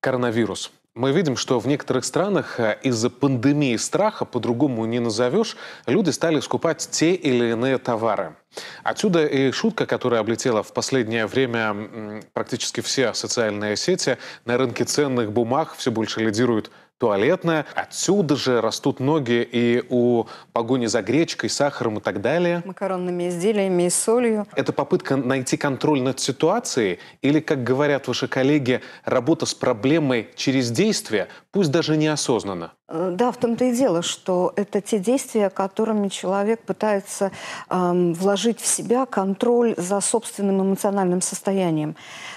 Коронавирус. Мы видим, что в некоторых странах э, из-за пандемии страха, по-другому не назовешь, люди стали скупать те или иные товары. Отсюда и шутка, которая облетела в последнее время практически все социальные сети. На рынке ценных бумаг все больше лидируют туалетная. Отсюда же растут ноги и у погони за гречкой, сахаром и так далее. Макаронными изделиями и солью. Это попытка найти контроль над ситуацией или, как говорят ваши коллеги, работа с проблемой через действие, пусть даже неосознанно? Э, да, в том-то и дело, что это те действия, которыми человек пытается эм, вложить в себя контроль за собственным эмоциональным состоянием.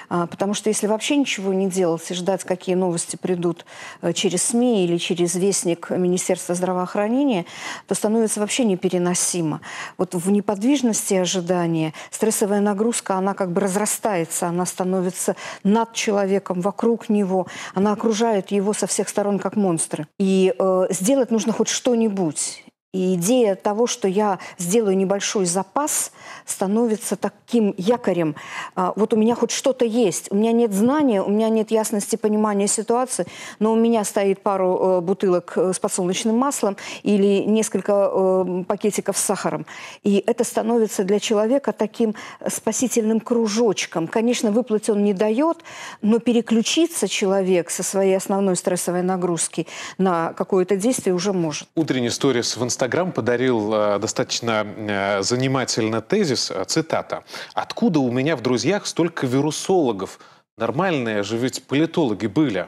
А, потому что если вообще ничего не делать и ждать, какие новости придут э, через СМИ или через вестник Министерства здравоохранения, то становится вообще непереносимо. Вот в неподвижности ожидания стрессовая нагрузка, она как бы разрастается, она становится над человеком, вокруг него, она окружает его со всех сторон как монстры. И э, сделать нужно хоть что-нибудь. И идея того, что я сделаю небольшой запас, становится таким якорем. А, вот у меня хоть что-то есть, у меня нет знания, у меня нет ясности понимания ситуации, но у меня стоит пару э, бутылок э, с подсолнечным маслом или несколько э, пакетиков с сахаром. И это становится для человека таким спасительным кружочком. Конечно, выплатить он не дает, но переключиться человек со своей основной стрессовой нагрузки на какое-то действие уже может. Утренняя история с в Инстаграме Инстаграм подарил э, достаточно э, занимательно тезис, э, цитата. «Откуда у меня в друзьях столько вирусологов? Нормальные же ведь политологи были».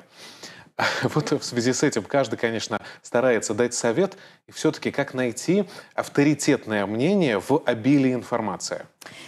Вот в связи с этим каждый, конечно, старается дать совет. И все-таки как найти авторитетное мнение в обилии информации?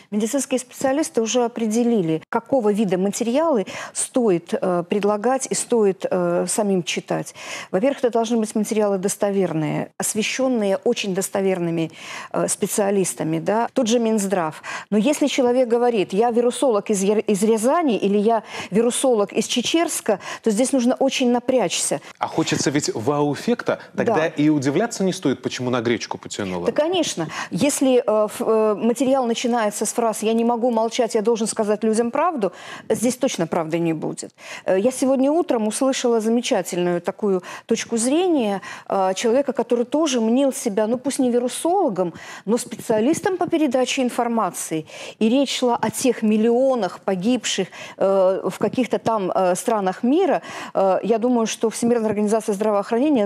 Медицинские специалисты уже определили, какого вида материалы стоит э, предлагать и стоит э, самим читать. Во-первых, это должны быть материалы достоверные, освещенные очень достоверными э, специалистами, да, тот же Минздрав. Но если человек говорит, я вирусолог из, из Рязани или я вирусолог из Чечерска, то здесь нужно очень напрячься. А хочется ведь вау-эффекта, тогда да. и удивляться не стоит, почему на гречку потянула? Да, конечно. Если э, э, материал начинается с фраз «я не могу молчать, я должен сказать людям правду», здесь точно правды не будет. Э, я сегодня утром услышала замечательную такую точку зрения э, человека, который тоже мнил себя, ну пусть не вирусологом, но специалистом по передаче информации. И речь шла о тех миллионах погибших э, в каких-то там э, странах мира. Э, я думаю, что Всемирная организация здравоохранения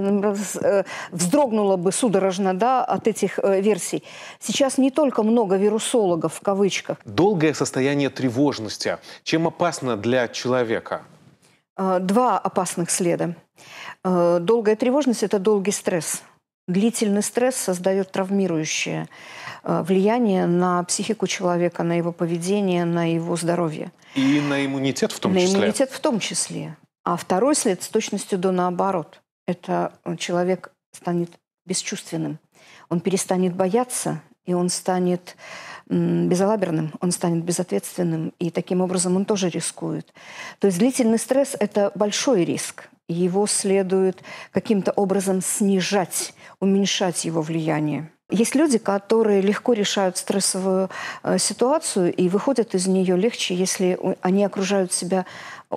э, вздрогнула работала бы судорожно да, от этих э, версий. Сейчас не только много вирусологов в кавычках. Долгое состояние тревожности. Чем опасно для человека? Э, два опасных следа. Э, долгая тревожность – это долгий стресс. Длительный стресс создает травмирующее э, влияние на психику человека, на его поведение, на его здоровье. И на иммунитет в том на числе. На иммунитет в том числе. А второй след с точностью до наоборот. Это человек станет бесчувственным. Он перестанет бояться, и он станет безалаберным, он станет безответственным, и таким образом он тоже рискует. То есть длительный стресс – это большой риск. Его следует каким-то образом снижать, уменьшать его влияние. Есть люди, которые легко решают стрессовую э, ситуацию и выходят из нее легче, если они окружают себя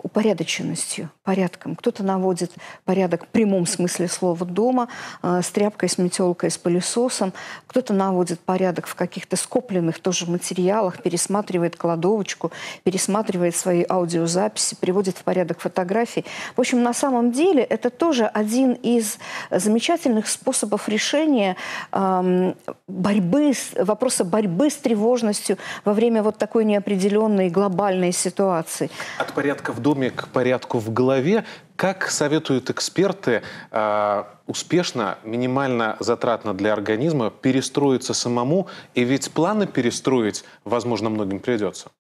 упорядоченностью, порядком. Кто-то наводит порядок в прямом смысле слова дома, э, с тряпкой, с метелкой, с пылесосом. Кто-то наводит порядок в каких-то скопленных тоже материалах, пересматривает кладовочку, пересматривает свои аудиозаписи, приводит в порядок фотографии. В общем, на самом деле это тоже один из замечательных способов решения э, борьбы, с, вопроса борьбы с тревожностью во время вот такой неопределенной глобальной ситуации. От порядка в доме к порядку в голове. Как советуют эксперты э, успешно, минимально затратно для организма перестроиться самому? И ведь планы перестроить, возможно, многим придется.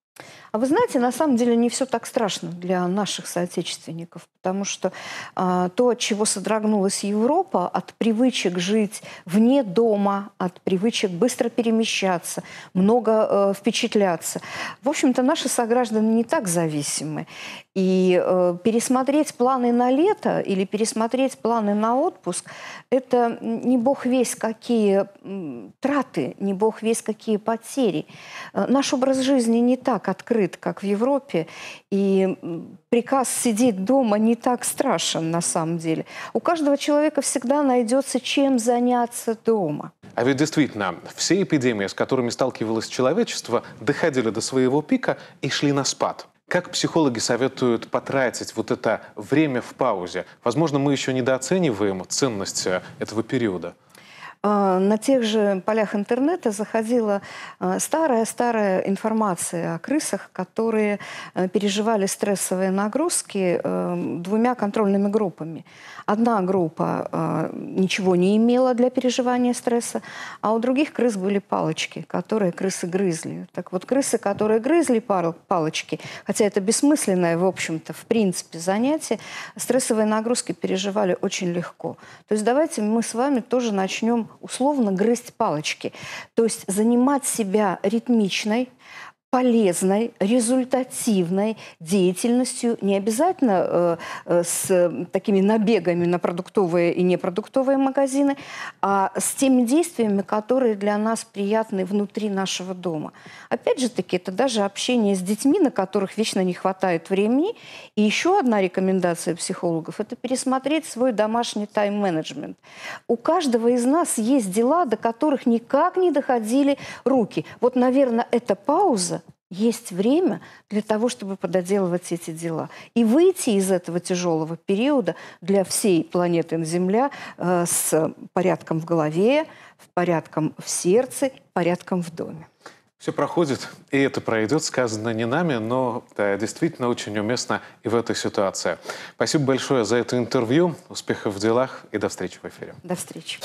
А вы знаете, на самом деле не все так страшно для наших соотечественников, потому что а, то, чего содрогнулась Европа, от привычек жить вне дома, от привычек быстро перемещаться, много э, впечатляться, в общем-то, наши сограждане не так зависимы. И э, пересмотреть планы на лето или пересмотреть планы на отпуск – это не бог весь какие траты, не бог весь какие потери. Э, наш образ жизни не так открыт открыт, как в Европе, и приказ сидеть дома не так страшен на самом деле. У каждого человека всегда найдется чем заняться дома. А ведь действительно, все эпидемии, с которыми сталкивалось человечество, доходили до своего пика и шли на спад. Как психологи советуют потратить вот это время в паузе? Возможно, мы еще недооцениваем ценность э, этого периода. А, на тех же полях интернета заходила а, старая-старая информация о крысах, которые а, переживали стрессовые нагрузки двумя контрольными группами. Одна группа ничего не имела для переживания стресса, а у других крыс были палочки, которые крысы грызли. Так вот, крысы, которые грызли палочки, хотя это бессмысленное, в общем-то, в принципе, занятие, стрессовые нагрузки переживали очень легко. То есть давайте мы с вами тоже начнем условно грызть палочки. То есть занимать себя ритмичной, полезной, результативной деятельностью, не обязательно э, э с э, такими набегами на продуктовые и непродуктовые магазины, а с теми действиями, которые для нас приятны внутри нашего дома. Опять же таки, это даже общение с детьми, на которых вечно не хватает времени. И еще одна рекомендация психологов – это пересмотреть свой домашний тайм-менеджмент. У каждого из нас есть дела, до которых никак не доходили руки. Вот, наверное, эта пауза есть время для того, чтобы пододелывать эти дела. И выйти из этого тяжелого периода для всей планеты Земля э, с порядком в голове, в порядком в сердце, порядком в доме. Все проходит, и это пройдет, сказано не нами, но да, действительно очень уместно и в этой ситуации. Спасибо большое за это интервью, успехов в делах и до встречи в эфире. До встречи.